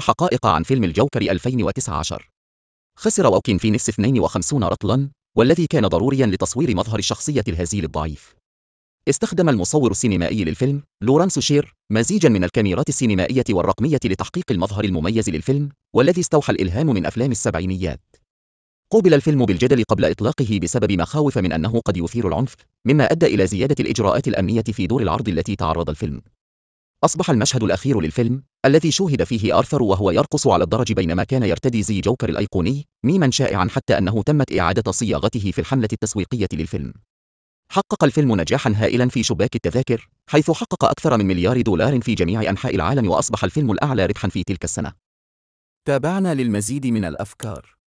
حقائق عن فيلم الجوكر 2019 خسر واوكين في 52 رطلا والذي كان ضروريا لتصوير مظهر الشخصية الهزيل الضعيف استخدم المصور السينمائي للفيلم لورانس شير مزيجا من الكاميرات السينمائية والرقمية لتحقيق المظهر المميز للفيلم والذي استوحى الإلهام من أفلام السبعينيات قوبل الفيلم بالجدل قبل إطلاقه بسبب مخاوف من أنه قد يثير العنف مما أدى إلى زيادة الإجراءات الأمنية في دور العرض التي تعرض الفيلم أصبح المشهد الأخير للفيلم الذي شوهد فيه آرثر وهو يرقص على الدرج بينما كان يرتدي زي جوكر الأيقوني ميما شائعا حتى أنه تمت إعادة صياغته في الحملة التسويقية للفيلم حقق الفيلم نجاحا هائلا في شباك التذاكر حيث حقق أكثر من مليار دولار في جميع أنحاء العالم وأصبح الفيلم الأعلى ربحا في تلك السنة تابعنا للمزيد من الأفكار